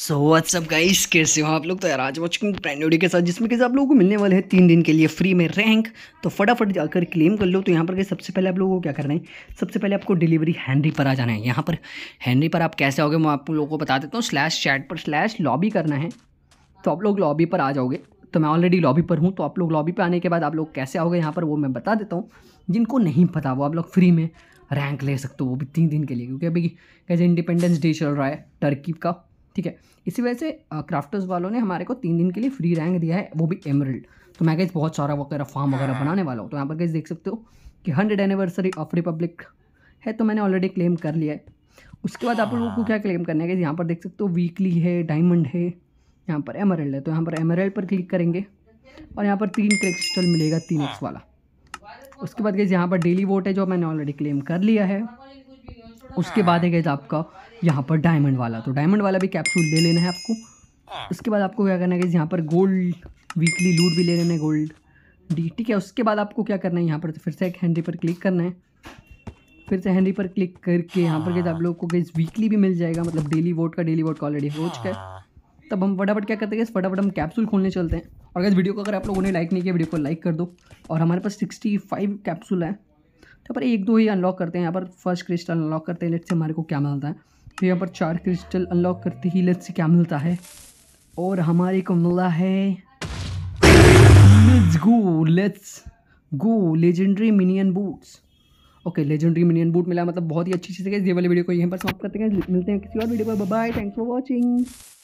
So what's up guys कैसे हो आप लोग तो यार आज वॉचिंग ब्रांड वीडियो के साथ जिसमें कैसे आप लोगों को मिलने वाले हैं तीन दिन के लिए फ्री में रैंक तो फटाफट जाकर क्लेम कर लो तो यहाँ पर गए सबसे पहले आप लोगों को क्या करना है सबसे पहले आपको डिलीवरी हैंडरी पर आ जाना है यहाँ पर हैंडरी पर आप कैसे आओगे मैं आप लोगों को बता देता हूँ स्लैश चैट पर स्लैश लॉबी करना है तो आप लोग लॉबी पर आ जाओगे तो मैं ऑलरेडी लॉबी पर हूँ तो आप लोग लॉबी पर आने के बाद आप लोग कैसे आओगे यहाँ पर वो मैं बता देता हूँ जिनको नहीं पता वो आप लोग फ्री में रैंक ले सकते हो वो भी तीन दिन के लिए क्योंकि अभी कैसे इंडिपेंडेंस डे चल रहा है टर्की का ठीक है इसी वजह से क्राफ्टर्स वालों ने हमारे को तीन दिन के लिए फ्री रैंक दिया है वो भी एमरल्ड तो मैं कहीं बहुत सारा वगैरह फार्म वगैरह हाँ। बनाने वाला हूँ तो यहाँ पर कहीं देख सकते हो कि हंड्रेड एनिवर्सरी ऑफ रिपब्लिक है तो मैंने ऑलरेडी क्लेम कर लिया है उसके बाद आप लोगों को क्या क्लेम हाँ। करना है यहाँ पर देख सकते हो वीकली है डायमंड है यहाँ पर एमरल्ड है तो यहाँ पर एमरल्ड पर क्लिक करेंगे और यहाँ पर तीन क्रिस्टल मिलेगा तीन एक्स हाँ। वाला उसके बाद गई यहाँ पर डेली वोट है जो मैंने ऑलरेडी क्लेम कर लिया है उसके बाद है गैज आपका यहाँ पर डायमंड वाला तो डायमंड वाला भी कैप्सूल ले लेना है आपको उसके बाद आपको क्या करना है गैज यहाँ पर गोल्ड वीकली लूट भी ले लेना है गोल्ड डी ठीक है उसके बाद आपको क्या करना है यहाँ पर तो फिर से एक हैंडी पर क्लिक करना है फिर से हैंडी पर क्लिक करके यहाँ पर गए आप लोग को गैज वीकली भी मिल जाएगा मतलब डेली वोट का डेली वोट का ऑलरेडी हो चुका है तब हम फटाफट क्या करते हैं फटाफट हम कैप्सूल खोलने चलते हैं और गैस वीडियो को अगर आप लोगों ने लाइक नहीं किया वीडियो को लाइक कर दो और हमारे पास सिक्सटी फाइव कैप्सूल है तो पर एक दो ही अनलॉक करते हैं यहाँ पर फर्स्ट क्रिस्टल अनलॉक करते हैं लेट्स से हमारे को क्या मिलता है तो यहाँ पर चार क्रिस्टल अनलॉक करते ही लेट्स से क्या मिलता है और हमारे को मिला है let's go let's go legendary minion boots okay legendary minion boot मिला मतलब बहुत ही अच्छी चीज़ है ये वाली वीडियो को यहीं पर समाप्त करते हैं मिलते हैं किसी और वीडियो पर बाय थैंक्स फॉर वॉचिंग